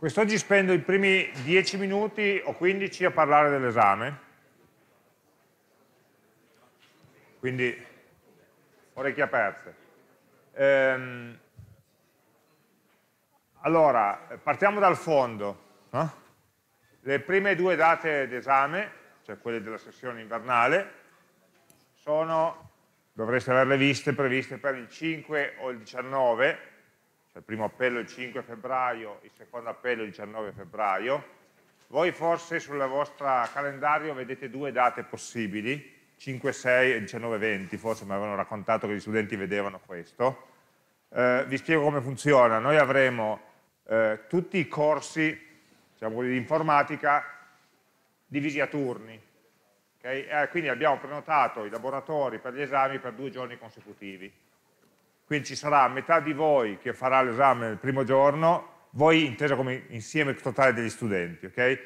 Quest'oggi spendo i primi 10 minuti o 15 a parlare dell'esame, quindi orecchie aperte. Ehm, allora, partiamo dal fondo. No? Le prime due date d'esame, cioè quelle della sessione invernale, sono, dovreste averle viste, previste per il 5 o il 19 cioè il primo appello il 5 febbraio, il secondo appello il 19 febbraio, voi forse sul vostro calendario vedete due date possibili, 5, 6 e 19, 20, forse mi avevano raccontato che gli studenti vedevano questo. Eh, vi spiego come funziona, noi avremo eh, tutti i corsi diciamo, di informatica divisi a turni, okay? eh, quindi abbiamo prenotato i laboratori per gli esami per due giorni consecutivi. Quindi ci sarà metà di voi che farà l'esame nel primo giorno, voi inteso come insieme totale degli studenti, ok? eh,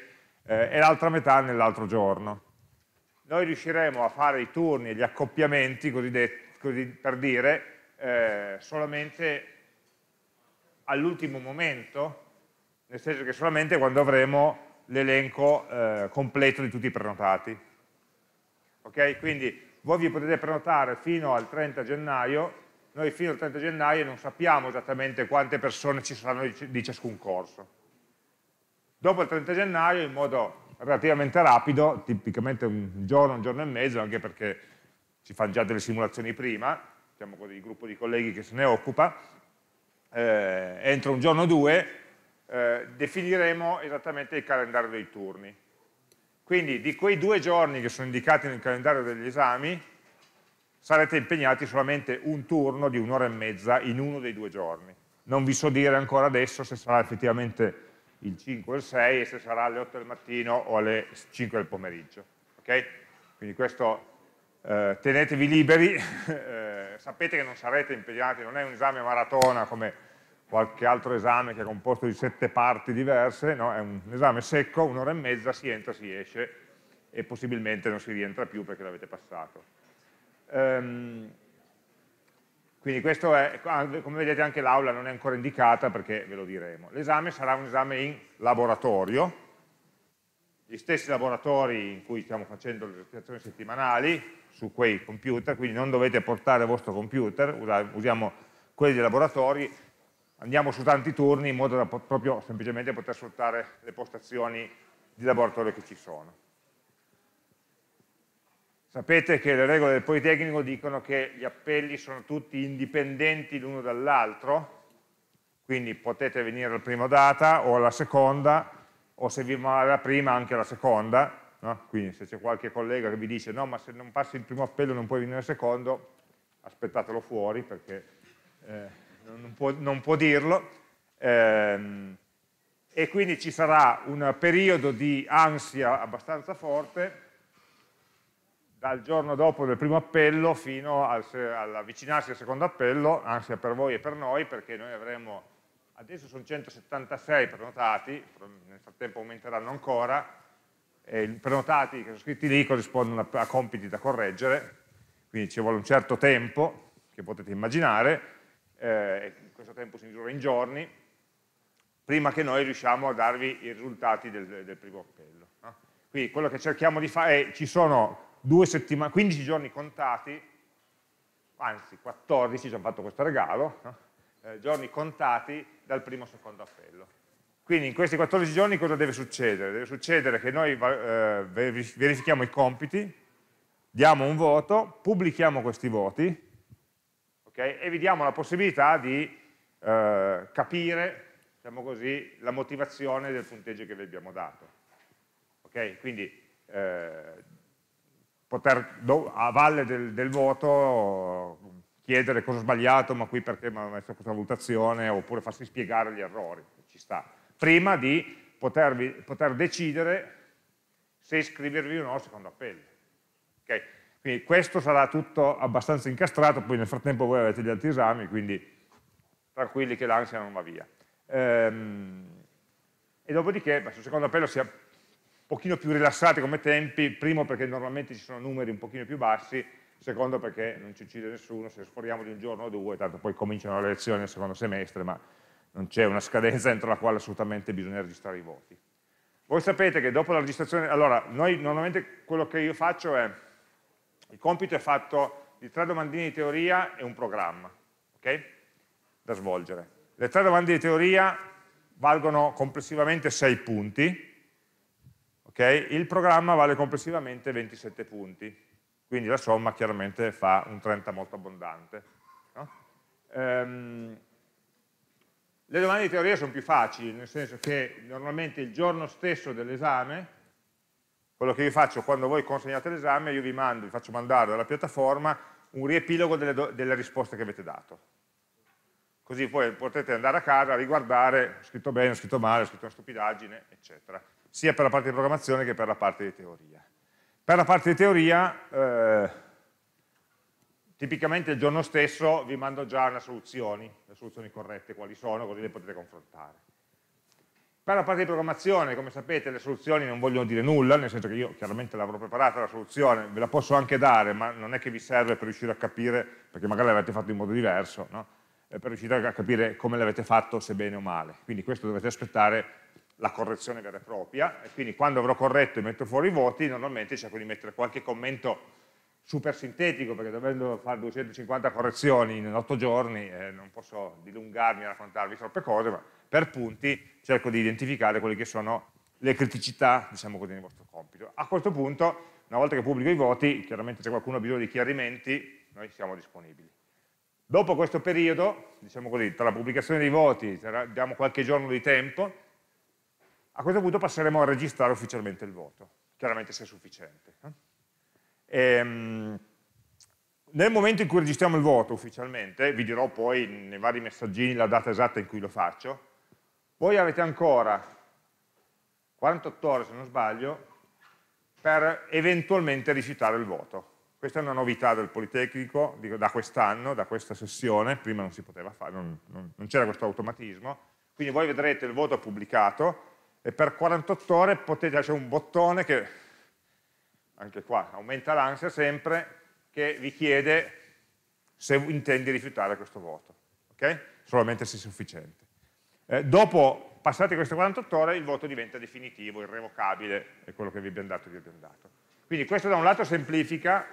e l'altra metà nell'altro giorno. Noi riusciremo a fare i turni e gli accoppiamenti, così, così per dire, eh, solamente all'ultimo momento, nel senso che solamente quando avremo l'elenco eh, completo di tutti i prenotati. Ok? Quindi voi vi potete prenotare fino al 30 gennaio noi fino al 30 gennaio non sappiamo esattamente quante persone ci saranno di ciascun corso. Dopo il 30 gennaio, in modo relativamente rapido, tipicamente un giorno, un giorno e mezzo, anche perché ci fanno già delle simulazioni prima, diciamo così, il gruppo di colleghi che se ne occupa, eh, entro un giorno o due eh, definiremo esattamente il calendario dei turni. Quindi di quei due giorni che sono indicati nel calendario degli esami, sarete impegnati solamente un turno di un'ora e mezza in uno dei due giorni. Non vi so dire ancora adesso se sarà effettivamente il 5 o il 6 e se sarà alle 8 del mattino o alle 5 del pomeriggio. Okay? Quindi questo eh, tenetevi liberi, eh, sapete che non sarete impegnati, non è un esame maratona come qualche altro esame che è composto di sette parti diverse, no? è un esame secco, un'ora e mezza, si entra, si esce e possibilmente non si rientra più perché l'avete passato. Um, quindi questo è, come vedete anche l'aula non è ancora indicata perché ve lo diremo. L'esame sarà un esame in laboratorio, gli stessi laboratori in cui stiamo facendo le esercitazioni settimanali su quei computer, quindi non dovete portare il vostro computer, usiamo quelli dei laboratori, andiamo su tanti turni in modo da proprio semplicemente poter sfruttare le postazioni di laboratorio che ci sono. Sapete che le regole del Politecnico dicono che gli appelli sono tutti indipendenti l'uno dall'altro, quindi potete venire al primo data o alla seconda, o se vi va la prima anche alla seconda, no? quindi se c'è qualche collega che vi dice no ma se non passi il primo appello non puoi venire al secondo, aspettatelo fuori perché eh, non, può, non, può, dirlo, eh, e quindi ci sarà un periodo di ansia abbastanza forte dal giorno dopo del primo appello fino all'avvicinarsi al secondo appello, ansia per voi e per noi, perché noi avremo, adesso sono 176 prenotati, nel frattempo aumenteranno ancora, e i prenotati che sono scritti lì corrispondono a, a compiti da correggere, quindi ci vuole un certo tempo, che potete immaginare, eh, questo tempo si misura in giorni, prima che noi riusciamo a darvi i risultati del, del primo appello. No? Quindi quello che cerchiamo di fare eh, è, ci sono 15 giorni contati, anzi 14, ci hanno fatto questo regalo, eh, giorni contati dal primo o secondo appello. Quindi in questi 14 giorni cosa deve succedere? Deve succedere che noi eh, verifichiamo i compiti, diamo un voto, pubblichiamo questi voti okay? e vi diamo la possibilità di eh, capire diciamo così, la motivazione del punteggio che vi abbiamo dato. Okay? Quindi eh, poter a valle del, del voto chiedere cosa ho sbagliato, ma qui perché mi ha messo questa valutazione, oppure farsi spiegare gli errori, ci sta. Prima di potervi, poter decidere se iscrivervi o no al secondo appello. Okay? Quindi questo sarà tutto abbastanza incastrato, poi nel frattempo voi avete gli altri esami, quindi tranquilli che l'ansia non va via. Ehm, e dopodiché, se il secondo appello si, pochino più rilassati come tempi, primo perché normalmente ci sono numeri un pochino più bassi, secondo perché non ci uccide nessuno, se sforiamo di un giorno o due, tanto poi cominciano le lezioni nel secondo semestre, ma non c'è una scadenza entro la quale assolutamente bisogna registrare i voti. Voi sapete che dopo la registrazione, allora, noi normalmente quello che io faccio è, il compito è fatto di tre domandine di teoria e un programma, ok? Da svolgere. Le tre domande di teoria valgono complessivamente 6 punti, Okay? Il programma vale complessivamente 27 punti, quindi la somma chiaramente fa un 30 molto abbondante. No? Ehm, le domande di teoria sono più facili, nel senso che normalmente il giorno stesso dell'esame, quello che io faccio quando voi consegnate l'esame, io vi, mando, vi faccio mandare dalla piattaforma un riepilogo delle, delle risposte che avete dato. Così poi potete andare a casa, riguardare, ho scritto bene, ho scritto male, ho scritto una stupidaggine, eccetera sia per la parte di programmazione che per la parte di teoria. Per la parte di teoria, eh, tipicamente il giorno stesso vi mando già le soluzioni, le soluzioni corrette quali sono, così le potete confrontare. Per la parte di programmazione, come sapete, le soluzioni non vogliono dire nulla, nel senso che io chiaramente l'avrò preparata la soluzione, ve la posso anche dare, ma non è che vi serve per riuscire a capire, perché magari l'avete fatto in modo diverso, no? Eh, per riuscire a capire come l'avete fatto, se bene o male. Quindi questo dovete aspettare la correzione vera e propria e quindi quando avrò corretto e metto fuori i voti normalmente cerco di mettere qualche commento super sintetico perché dovendo fare 250 correzioni in 8 giorni eh, non posso dilungarmi a raccontarvi troppe cose ma per punti cerco di identificare quelle che sono le criticità diciamo così nel vostro compito a questo punto una volta che pubblico i voti chiaramente se qualcuno ha bisogno di chiarimenti noi siamo disponibili dopo questo periodo diciamo così tra la pubblicazione dei voti diamo qualche giorno di tempo a questo punto passeremo a registrare ufficialmente il voto, chiaramente se è sufficiente. E, eh. ehm, nel momento in cui registriamo il voto ufficialmente, vi dirò poi nei vari messaggini la data esatta in cui lo faccio, voi avete ancora 48 ore se non sbaglio per eventualmente recitare il voto. Questa è una novità del Politecnico da quest'anno, da questa sessione, prima non si poteva fare, non, non, non c'era questo automatismo, quindi voi vedrete il voto pubblicato e per 48 ore potete, c'è un bottone che, anche qua, aumenta l'ansia sempre, che vi chiede se intendi rifiutare questo voto. ok? Solamente se è sufficiente. Eh, dopo, passate queste 48 ore, il voto diventa definitivo, irrevocabile, è quello che vi abbiamo dato, vi abbiamo dato. Quindi questo da un lato semplifica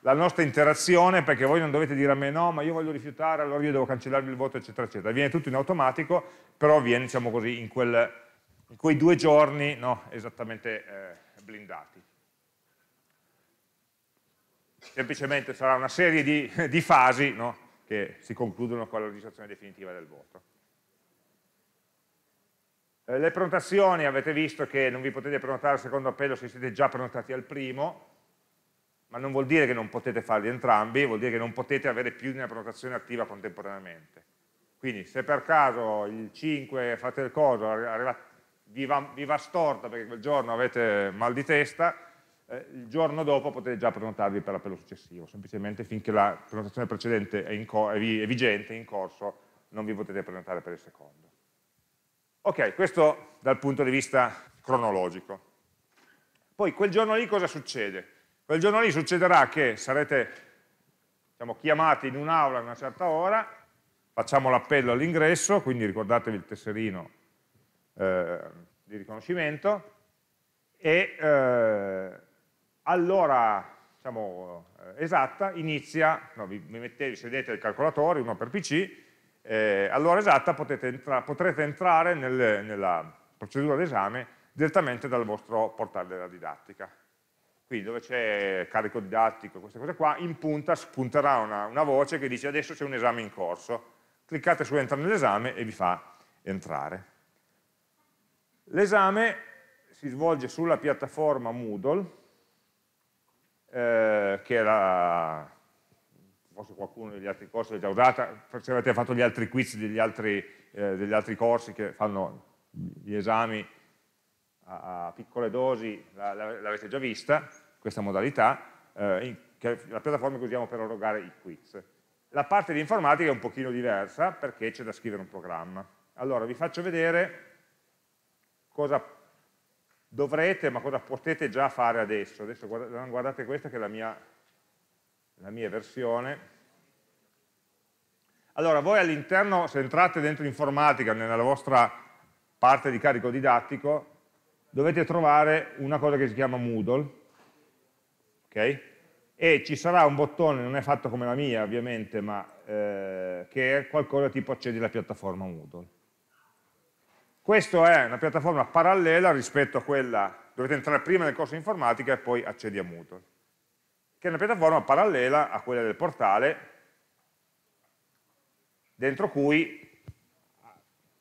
la nostra interazione perché voi non dovete dire a me no ma io voglio rifiutare allora io devo cancellarvi il voto eccetera eccetera viene tutto in automatico però viene diciamo così in quel in quei due giorni no, esattamente eh, blindati. Semplicemente sarà una serie di, di fasi no, che si concludono con la registrazione definitiva del voto. Eh, le prenotazioni, avete visto che non vi potete prenotare al secondo appello se siete già prenotati al primo, ma non vuol dire che non potete farli entrambi, vuol dire che non potete avere più di una prenotazione attiva contemporaneamente. Quindi se per caso il 5 fate il coso, arriva vi va, vi va storta perché quel giorno avete mal di testa, eh, il giorno dopo potete già prenotarvi per l'appello successivo, semplicemente finché la prenotazione precedente è, è, vi è vigente, è in corso, non vi potete prenotare per il secondo. Ok, questo dal punto di vista cronologico. Poi quel giorno lì cosa succede? Quel giorno lì succederà che sarete diciamo, chiamati in un'aula a una certa ora, facciamo l'appello all'ingresso, quindi ricordatevi il tesserino eh, di riconoscimento e eh, all'ora diciamo, eh, esatta inizia, no, vi, mettete, vi sedete al calcolatore, uno per PC, eh, all'ora esatta potete entra potrete entrare nel, nella procedura d'esame direttamente dal vostro portale della didattica. Quindi dove c'è carico didattico, queste cose qua, in punta spunterà una, una voce che dice adesso c'è un esame in corso, cliccate su entra nell'esame e vi fa entrare. L'esame si svolge sulla piattaforma Moodle, eh, che era, forse qualcuno degli altri corsi l'ha già usata, forse avete fatto gli altri quiz degli altri, eh, degli altri corsi che fanno gli esami a, a piccole dosi, l'avete già vista, questa modalità, eh, in, che la piattaforma che usiamo per erogare i quiz. La parte di informatica è un pochino diversa perché c'è da scrivere un programma. Allora vi faccio vedere cosa dovrete ma cosa potete già fare adesso. Adesso guardate questa che è la mia, la mia versione. Allora, voi all'interno, se entrate dentro informatica, nella vostra parte di carico didattico, dovete trovare una cosa che si chiama Moodle, ok? E ci sarà un bottone, non è fatto come la mia ovviamente, ma eh, che è qualcosa tipo accedi alla piattaforma Moodle questa è una piattaforma parallela rispetto a quella, dovete entrare prima nel corso di informatica e poi accedi a Moodle, che è una piattaforma parallela a quella del portale, dentro cui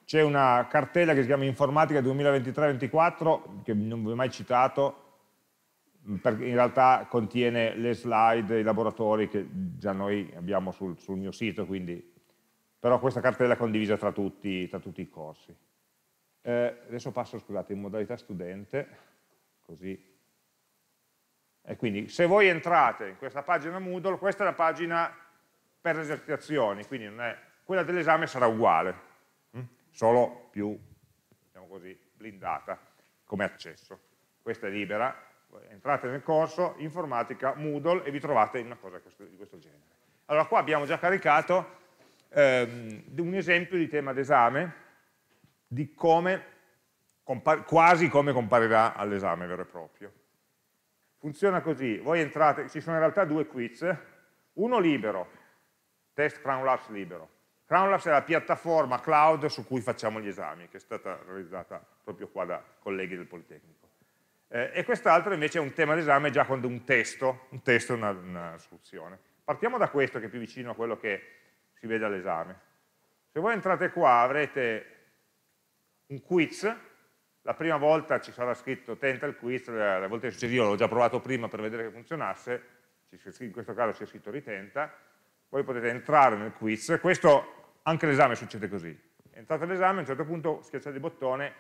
c'è una cartella che si chiama Informatica 2023-24, che non vi ho mai citato, perché in realtà contiene le slide, i laboratori che già noi abbiamo sul, sul mio sito, quindi, però questa cartella è condivisa tra tutti, tra tutti i corsi. Eh, adesso passo scusate, in modalità studente, così. E quindi se voi entrate in questa pagina Moodle, questa è la pagina per le esercitazioni, quindi è, quella dell'esame sarà uguale, hm? solo più, diciamo così, blindata come accesso. Questa è libera, entrate nel corso, informatica, Moodle e vi trovate in una cosa di questo genere. Allora qua abbiamo già caricato ehm, un esempio di tema d'esame, di come, quasi come comparirà all'esame vero e proprio. Funziona così, voi entrate, ci sono in realtà due quiz, uno libero, test Crown Labs libero, CrownLabs è la piattaforma cloud su cui facciamo gli esami, che è stata realizzata proprio qua da colleghi del Politecnico. Eh, e quest'altro invece è un tema d'esame già con un testo, un testo è una, una, soluzione. Partiamo da questo che è più vicino a quello che si vede all'esame. Se voi entrate qua avrete un quiz, la prima volta ci sarà scritto tenta il quiz, la volta successiva l'ho già provato prima per vedere che funzionasse, in questo caso c'è scritto ritenta, voi potete entrare nel quiz, questo anche l'esame succede così, entrate all'esame, a un certo punto schiacciate il bottone,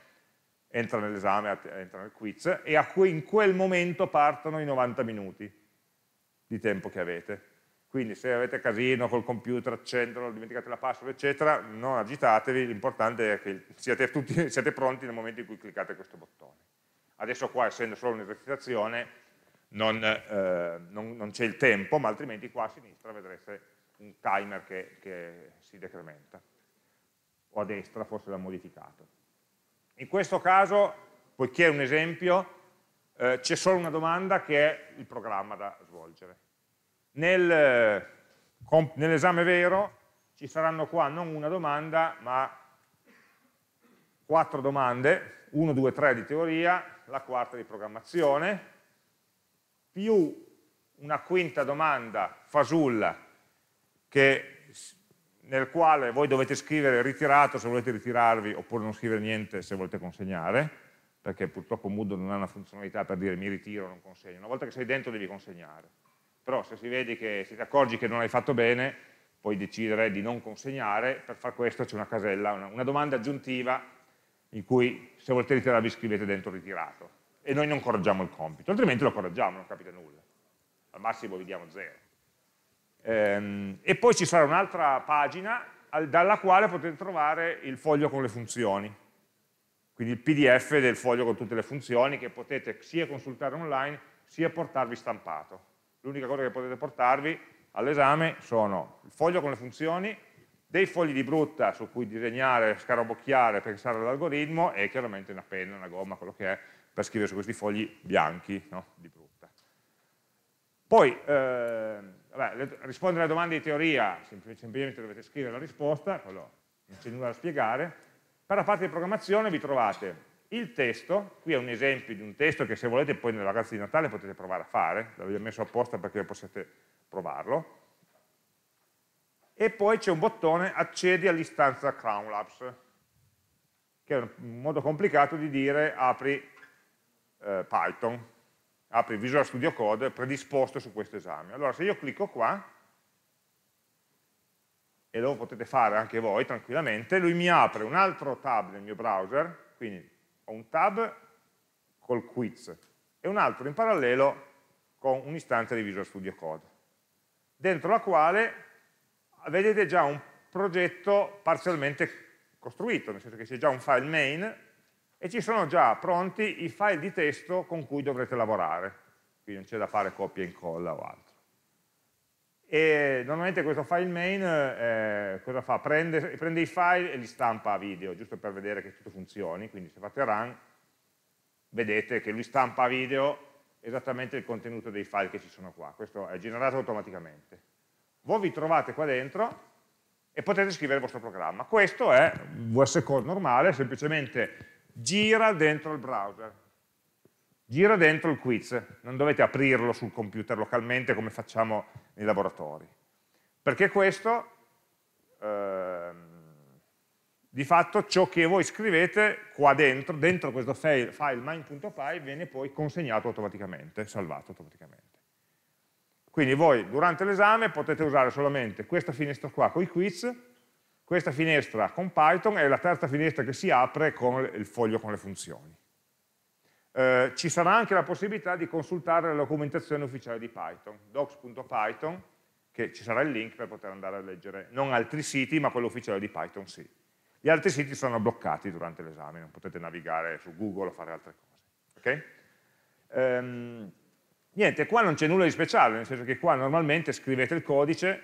entra nell'esame, entra nel quiz e in quel momento partono i 90 minuti di tempo che avete. Quindi se avete casino col computer, accendono, dimenticate la password, eccetera, non agitatevi, l'importante è che siate, tutti, siate pronti nel momento in cui cliccate questo bottone. Adesso qua, essendo solo un'esercitazione, non, eh, non, non c'è il tempo, ma altrimenti qua a sinistra vedrete un timer che, che si decrementa, o a destra forse l'ha modificato. In questo caso, poiché è un esempio, eh, c'è solo una domanda che è il programma da svolgere. Nel, eh, Nell'esame vero ci saranno qua non una domanda, ma quattro domande, 1, 2, 3 di teoria, la quarta di programmazione, più una quinta domanda fasulla che, nel quale voi dovete scrivere ritirato se volete ritirarvi oppure non scrivere niente se volete consegnare, perché purtroppo Moodle non ha una funzionalità per dire mi ritiro o non consegno, una volta che sei dentro devi consegnare però se si vede che se ti accorgi che non hai fatto bene, puoi decidere di non consegnare, per far questo c'è una casella, una, una domanda aggiuntiva in cui se volete ritirarvi scrivete dentro ritirato e noi non correggiamo il compito, altrimenti lo correggiamo, non capita nulla, al massimo vi diamo zero. Ehm, e poi ci sarà un'altra pagina al, dalla quale potete trovare il foglio con le funzioni, quindi il pdf del foglio con tutte le funzioni che potete sia consultare online sia portarvi stampato. L'unica cosa che potete portarvi all'esame sono il foglio con le funzioni, dei fogli di brutta su cui disegnare, scarabocchiare, pensare all'algoritmo e chiaramente una penna, una gomma, quello che è, per scrivere su questi fogli bianchi no? di brutta. Poi, eh, vabbè, le, rispondere alle domande di teoria, semplicemente dovete scrivere la risposta, quello non c'è nulla da spiegare. Per la parte di programmazione vi trovate il testo, qui è un esempio di un testo che se volete poi nella ragazza di Natale potete provare a fare, l'avevo messo apposta perché possiate provarlo, e poi c'è un bottone accedi all'istanza Crown Labs, che è un modo complicato di dire apri eh, Python, apri Visual Studio Code predisposto su questo esame. Allora se io clicco qua, e lo potete fare anche voi tranquillamente, lui mi apre un altro tab nel mio browser, quindi ho un tab col quiz e un altro in parallelo con un'istanza di Visual Studio Code, dentro la quale vedete già un progetto parzialmente costruito, nel senso che c'è già un file main e ci sono già pronti i file di testo con cui dovrete lavorare, quindi non c'è da fare copia e incolla o altro e normalmente questo file main eh, cosa fa? Prende, prende, i file e li stampa a video, giusto per vedere che tutto funzioni, quindi se fate run vedete che lui stampa a video esattamente il contenuto dei file che ci sono qua, questo è generato automaticamente. Voi vi trovate qua dentro e potete scrivere il vostro programma. Questo è VS Code normale, semplicemente gira dentro il browser gira dentro il quiz, non dovete aprirlo sul computer localmente come facciamo nei laboratori, perché questo eh, di fatto ciò che voi scrivete qua dentro, dentro questo file, file mind.py viene poi consegnato automaticamente, salvato automaticamente. Quindi voi durante l'esame potete usare solamente questa finestra qua con i quiz, questa finestra con Python e la terza finestra che si apre con il foglio con le funzioni. Eh, ci sarà anche la possibilità di consultare la documentazione ufficiale di Python, docs.python, che ci sarà il link per poter andare a leggere, non altri siti, ma quello ufficiale di Python sì. Gli altri siti sono bloccati durante l'esame, non potete navigare su Google o fare altre cose. Okay? Ehm, niente, qua non c'è nulla di speciale, nel senso che qua normalmente scrivete il codice,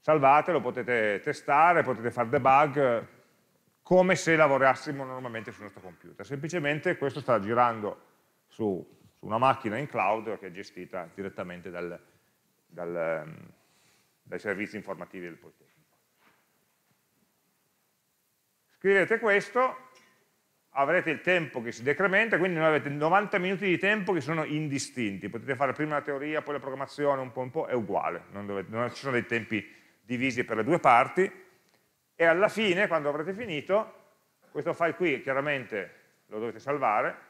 salvatelo, potete testare, potete fare debug, come se lavorassimo normalmente sul nostro computer. Semplicemente questo sta girando su, su una macchina in cloud che è gestita direttamente dal, dal, ehm, dai servizi informativi del Politecnico. Scrivete questo, avrete il tempo che si decrementa, quindi noi avete 90 minuti di tempo che sono indistinti, potete fare prima la teoria, poi la programmazione, un po' un po', è uguale, non dovete, non ci sono dei tempi divisi per le due parti, e alla fine, quando avrete finito, questo file qui chiaramente lo dovete salvare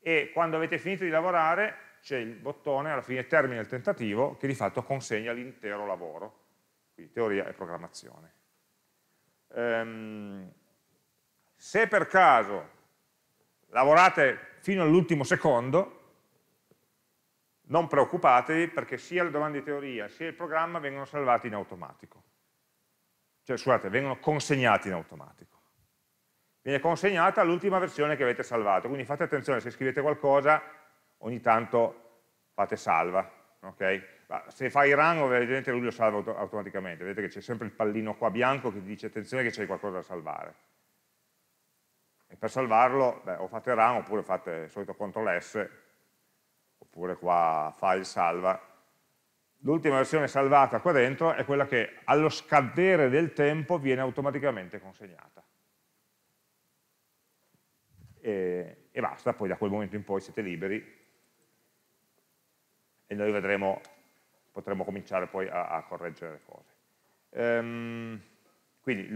e quando avete finito di lavorare c'è il bottone alla fine termina il tentativo che di fatto consegna l'intero lavoro, quindi teoria e programmazione. Ehm, se per caso lavorate fino all'ultimo secondo, non preoccupatevi perché sia le domande di teoria sia il programma vengono salvati in automatico cioè scusate, vengono consegnati in automatico. Viene consegnata l'ultima versione che avete salvato, quindi fate attenzione, se scrivete qualcosa ogni tanto fate salva, okay? se fai run ovviamente lui lo salva auto automaticamente, vedete che c'è sempre il pallino qua bianco che ti dice attenzione che c'è qualcosa da salvare. E per salvarlo beh, o fate run oppure fate il solito CTRL S, oppure qua file salva l'ultima versione salvata qua dentro è quella che allo scadere del tempo viene automaticamente consegnata. E, e basta, poi da quel momento in poi siete liberi e noi vedremo, potremo cominciare poi a, a correggere le cose. Ehm, quindi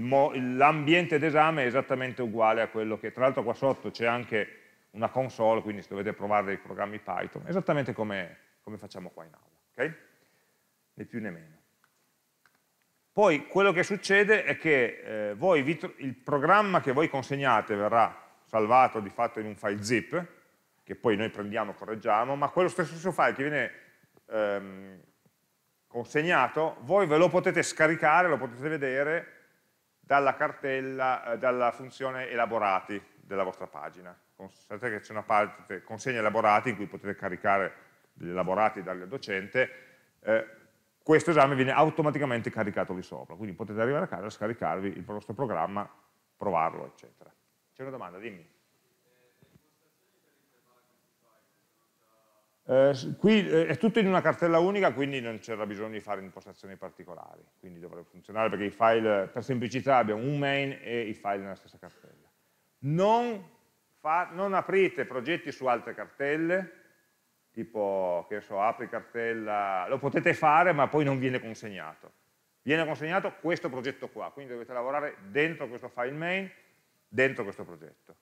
l'ambiente d'esame è esattamente uguale a quello che, tra l'altro qua sotto c'è anche una console, quindi se dovete provare dei programmi Python, esattamente come, come facciamo qua in aula. Okay? né più né meno. Poi quello che succede è che eh, voi, il programma che voi consegnate verrà salvato di fatto in un file zip, che poi noi prendiamo e correggiamo, ma quello stesso file che viene ehm, consegnato, voi ve lo potete scaricare, lo potete vedere dalla cartella, eh, dalla funzione elaborati della vostra pagina. Sapete che c'è una parte consegna elaborati in cui potete caricare gli elaborati e darli docente, eh, questo esame viene automaticamente caricato lì sopra, quindi potete arrivare a casa, scaricarvi il vostro programma, provarlo, eccetera. C'è una domanda, dimmi. Eh, qui eh, è tutto in una cartella unica, quindi non c'era bisogno di fare impostazioni particolari, quindi dovrebbe funzionare perché i file, per semplicità, abbiamo un main e i file nella stessa cartella. Non, fa, non aprite progetti su altre cartelle, tipo, che so, apri cartella, lo potete fare ma poi non viene consegnato. Viene consegnato questo progetto qua, quindi dovete lavorare dentro questo file main, dentro questo progetto.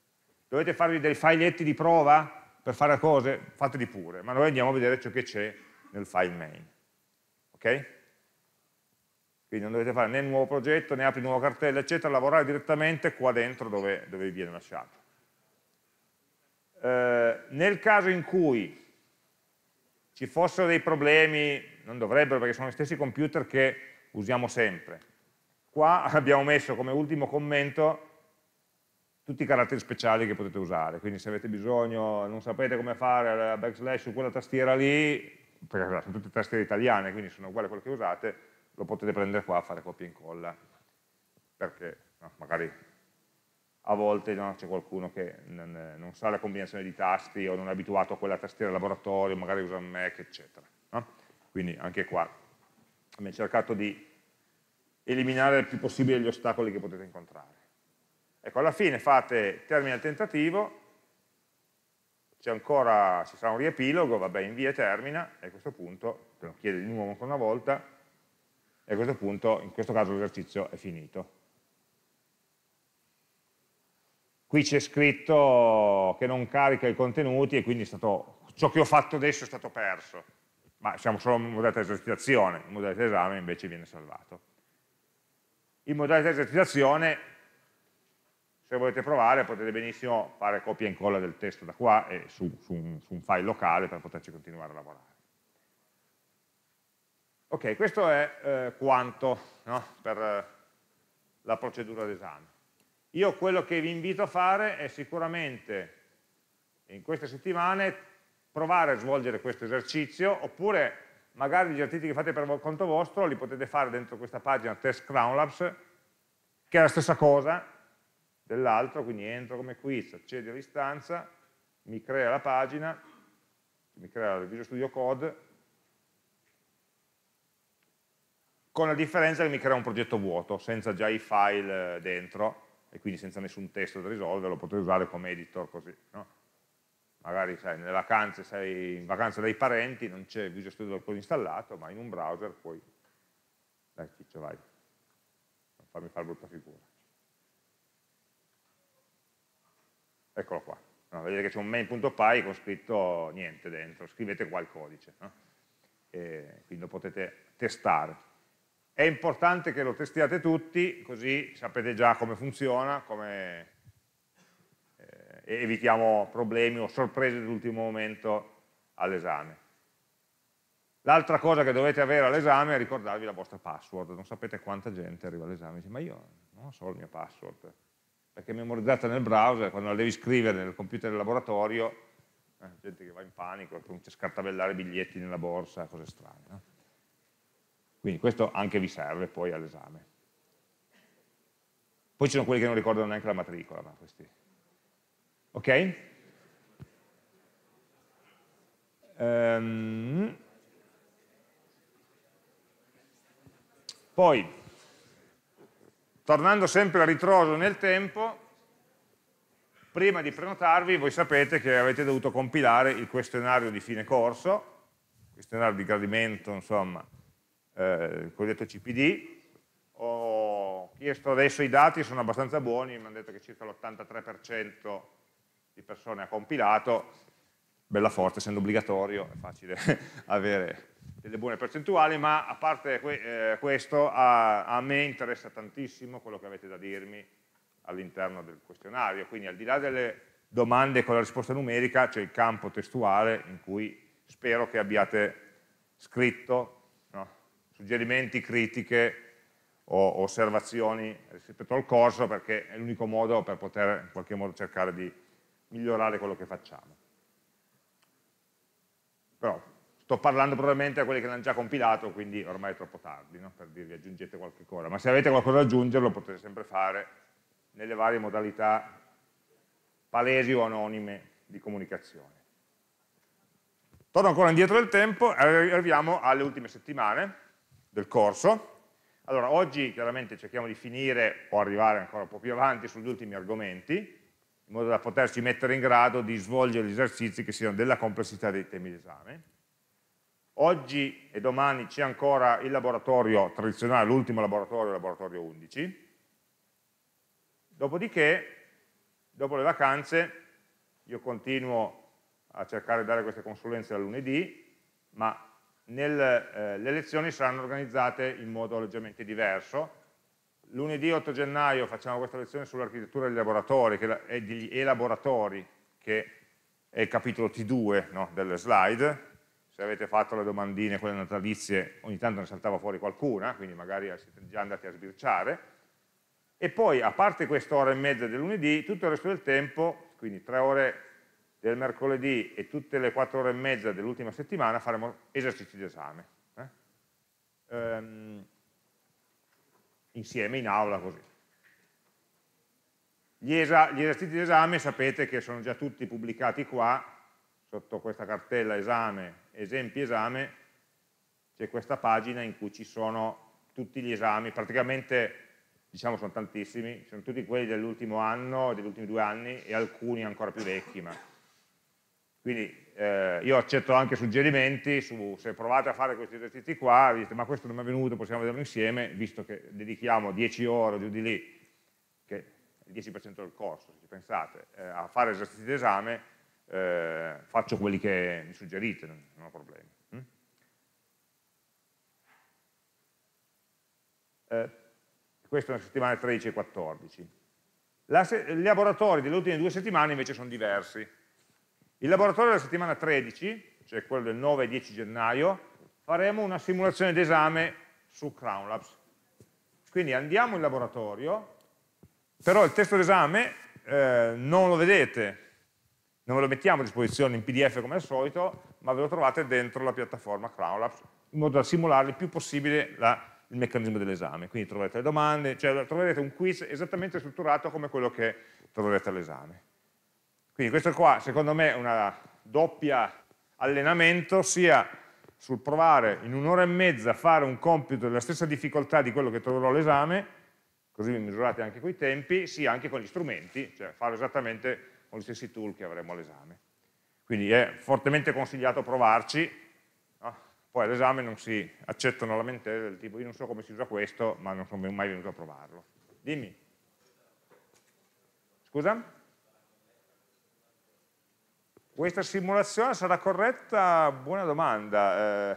Dovete farvi dei filetti di prova per fare cose, fateli pure, ma noi andiamo a vedere ciò che c'è nel file main. Ok? Quindi non dovete fare né nuovo progetto, né apri nuova cartella, eccetera, lavorare direttamente qua dentro dove, dove viene lasciato. Eh, nel caso in cui ci fossero dei problemi, non dovrebbero perché sono gli stessi computer che usiamo sempre. Qua abbiamo messo come ultimo commento tutti i caratteri speciali che potete usare, quindi se avete bisogno, non sapete come fare la backslash su quella tastiera lì, perché sono tutte tastiere italiane, quindi sono uguali a quelle che usate, lo potete prendere qua, fare copia e incolla, perché no, magari a volte no, c'è qualcuno che non, non, sa la combinazione di tasti o non è abituato a quella tastiera laboratorio, magari usa un Mac, eccetera. No? Quindi anche qua abbiamo cercato di eliminare il più possibile gli ostacoli che potete incontrare. Ecco, alla fine fate, termina il tentativo, c'è ancora, ci sarà un riepilogo, vabbè, invia e termina, e a questo punto, te lo chiede di nuovo ancora una volta, e a questo punto, in questo caso l'esercizio è finito. qui c'è scritto che non carica i contenuti e quindi stato, ciò che ho fatto adesso è stato perso, ma siamo solo in modalità di esercitazione, in modalità di esame invece viene salvato. In modalità di esercitazione se volete provare potete benissimo fare copia e incolla del testo da qua e su, su, un, su, un, file locale per poterci continuare a lavorare. Ok, questo è eh, quanto no, per eh, la procedura d'esame. Io quello che vi invito a fare è sicuramente in queste settimane provare a svolgere questo esercizio oppure magari gli esercizi che fate per conto vostro li potete fare dentro questa pagina test Crown Labs che è la stessa cosa dell'altro, quindi entro come quiz, accedo a distanza, mi crea la pagina, mi crea il Visual Studio Code con la differenza che mi crea un progetto vuoto senza già i file eh, dentro e quindi senza nessun testo da risolvere lo potrei usare come editor così. No? Magari sai, nelle vacanze sei in vacanza dai parenti, non c'è Visual Studio Code installato, ma in un browser puoi... Dai Ciccio, vai, non farmi fare brutta figura. Eccolo qua. No, vedete che c'è un main.py con scritto niente dentro, scrivete qua il codice. No? quindi lo potete testare. È importante che lo testiate tutti, così sapete già come funziona, come eh, evitiamo problemi o sorprese dell'ultimo momento all'esame. L'altra cosa che dovete avere all'esame è ricordarvi la vostra password. Non sapete quanta gente arriva all'esame e dice ma io non so il mio password, perché è memorizzata nel browser, quando la devi scrivere nel computer del laboratorio eh, gente che va in panico, comincia a scartabellare biglietti nella borsa, cose strane. No? Quindi questo anche vi serve poi all'esame. Poi ci sono quelli che non ricordano neanche la matricola, ma questi. Ok? Um, poi, tornando sempre a ritroso nel tempo, prima di prenotarvi voi sapete che avete dovuto compilare il questionario di fine corso, questionario di gradimento, insomma, il eh, cosiddetto CPD, ho chiesto adesso i dati, sono abbastanza buoni, mi hanno detto che circa l'83% di persone ha compilato, bella forza, essendo obbligatorio è facile avere delle buone percentuali, ma a parte que eh, questo a, a, me interessa tantissimo quello che avete da dirmi all'interno del questionario, quindi al di là delle domande con la risposta numerica c'è il campo testuale in cui spero che abbiate scritto suggerimenti, critiche o osservazioni rispetto al corso perché è l'unico modo per poter in qualche modo cercare di migliorare quello che facciamo. Però sto parlando probabilmente a quelli che l'hanno già compilato, quindi ormai è troppo tardi no? per dirvi aggiungete qualche cosa, ma se avete qualcosa da aggiungere lo potete sempre fare nelle varie modalità palesi o anonime di comunicazione. Torno ancora indietro del tempo e arriviamo alle ultime settimane, del corso. Allora, oggi chiaramente cerchiamo di finire o arrivare ancora un po' più avanti sugli ultimi argomenti, in modo da poterci mettere in grado di svolgere gli esercizi che siano della complessità dei temi d'esame. Oggi e domani c'è ancora il laboratorio tradizionale, l'ultimo laboratorio, il laboratorio 11. Dopodiché, dopo le vacanze, io continuo a cercare di dare queste consulenze da lunedì, ma nel, eh, le lezioni saranno organizzate in modo leggermente diverso. Lunedì 8 gennaio facciamo questa lezione sull'architettura dei laboratori, che è degli elaboratori, che è il capitolo T2 no, delle slide. Se avete fatto le domandine, quelle natalizie, ogni tanto ne saltava fuori qualcuna, quindi magari siete già andati a sbirciare. E poi, a parte quest'ora e mezza del lunedì, tutto il resto del tempo, quindi tre ore del mercoledì e tutte le 4 ore e mezza dell'ultima settimana faremo esercizi d'esame. Eh? Ehm, insieme in aula così. Gli, gli esercizi d'esame sapete che sono già tutti pubblicati qua, sotto questa cartella esame, esempi esame, c'è questa pagina in cui ci sono tutti gli esami, praticamente diciamo sono tantissimi, sono tutti quelli dell'ultimo anno, degli ultimi due anni e alcuni ancora più vecchi, ma quindi eh, io accetto anche suggerimenti su se provate a fare questi esercizi qua, vi dite ma questo non mi è venuto, possiamo vederlo insieme, visto che dedichiamo 10 ore giù di lì, che è il 10% del corso, se ci pensate, eh, a fare esercizi d'esame, eh, faccio quelli che mi suggerite, non, non ho problemi. Mm? Eh, questa è una settimana 13 e 14. Se, I laboratori delle ultime due settimane invece sono diversi il laboratorio della settimana 13, cioè quello del 9 e 10 gennaio, faremo una simulazione d'esame su Crown Labs. Quindi andiamo in laboratorio, però il testo d'esame eh, non lo vedete, non ve lo mettiamo a disposizione in PDF come al solito, ma ve lo trovate dentro la piattaforma Crown Labs, in modo da simulare il più possibile la il meccanismo dell'esame, quindi troverete le domande, cioè troverete un quiz esattamente strutturato come quello che troverete all'esame. Quindi questo qua secondo me è un doppio allenamento sia sul provare in un'ora e mezza a fare un compito della stessa difficoltà di quello che troverò all'esame, così vi misurate anche con tempi, sia anche con gli strumenti, cioè farlo esattamente con gli stessi tool che avremo all'esame. Quindi è fortemente consigliato provarci, no? poi all'esame non si accettano lamentele del tipo io non so come si usa questo, ma non sono mai venuto a provarlo. Dimmi. Scusa? Questa simulazione sarà corretta? Buona domanda. Eh,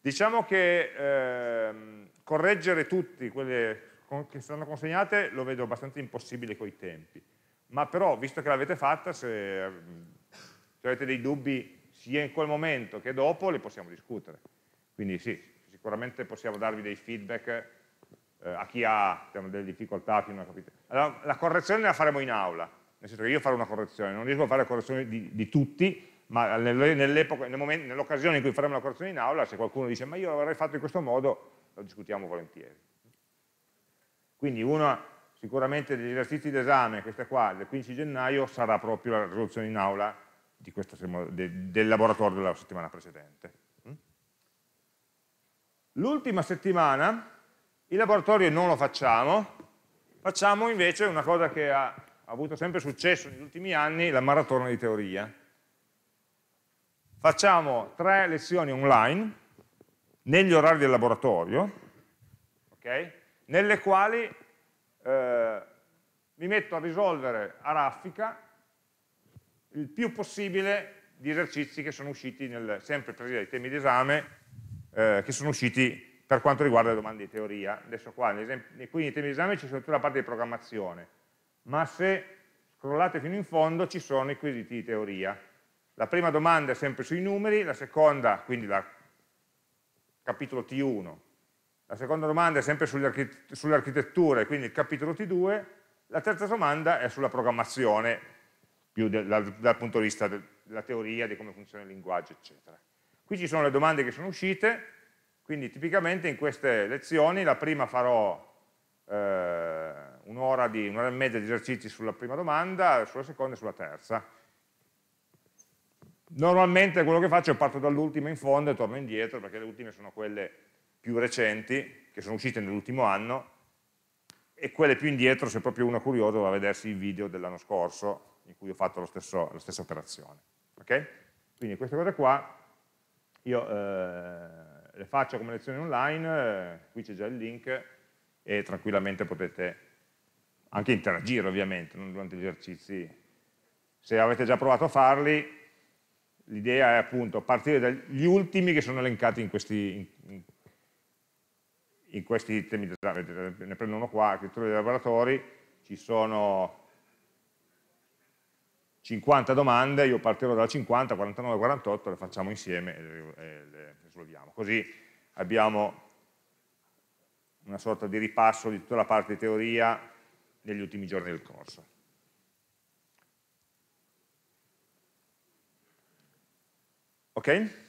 diciamo che eh, correggere tutti quelle che saranno consegnate lo vedo abbastanza impossibile coi tempi. Ma però, visto che l'avete fatta, se, se avete dei dubbi sia in quel momento che dopo, li possiamo discutere. Quindi sì, sicuramente possiamo darvi dei feedback eh, a chi ha diciamo, delle difficoltà, chi non ha capito. Allora, la correzione la faremo in aula, nel senso che io farò una correzione, non riesco a fare la correzione di, di tutti, ma nell'occasione in cui faremo la correzione in aula, se qualcuno dice ma io l'avrei fatto in questo modo, lo discutiamo volentieri. Quindi uno sicuramente degli esercizi d'esame, questa qua, del 15 gennaio, sarà proprio la risoluzione in aula questa, del laboratorio della settimana precedente. Mm? L'ultima settimana il laboratorio non lo facciamo, facciamo invece una cosa che ha ha avuto sempre successo negli ultimi anni la maratona di teoria. Facciamo tre lezioni online negli orari del laboratorio, okay, nelle quali eh, mi metto a risolvere a raffica il più possibile di esercizi che sono usciti, nel, sempre presi dai temi d'esame, eh, che sono usciti per quanto riguarda le domande di teoria. Adesso qua, qui nei temi d'esame ci sono tutta la parte di programmazione, ma se scrollate fino in fondo ci sono i quesiti di teoria. La prima domanda è sempre sui numeri, la seconda, quindi la capitolo T1, la seconda domanda è sempre sull'architettura, sull quindi il capitolo T2, la terza domanda è sulla programmazione, più dal, dal, punto di vista della teoria, di come funziona il linguaggio, eccetera. Qui ci sono le domande che sono uscite, quindi tipicamente in queste lezioni la prima farò eh, un'ora un e mezza di esercizi sulla prima domanda, sulla seconda e sulla terza. Normalmente quello che faccio è parto dall'ultima in fondo e torno indietro perché le ultime sono quelle più recenti, che sono uscite nell'ultimo anno, e quelle più indietro, se proprio uno è curioso, va a vedersi il video dell'anno scorso in cui ho fatto stesso, la stessa operazione. Okay? Quindi queste cose qua io eh, le faccio come lezione online, eh, qui c'è già il link e tranquillamente potete anche interagire ovviamente non durante gli esercizi. Se avete già provato a farli, l'idea è appunto partire dagli ultimi che sono elencati in questi, in, in questi temi Ne prendo uno qua, architettura dei laboratori, ci sono 50 domande, io partirò dalla 50, 49, 48, le facciamo insieme e le risolviamo. Così abbiamo una sorta di ripasso di tutta la parte di teoria negli ultimi giorni del corso. Ok?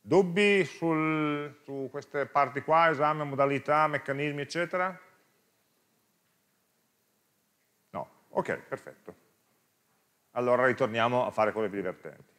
Dubbi sul, su queste parti qua, esame, modalità, meccanismi, eccetera? No, ok, perfetto. Allora ritorniamo a fare cose più divertenti.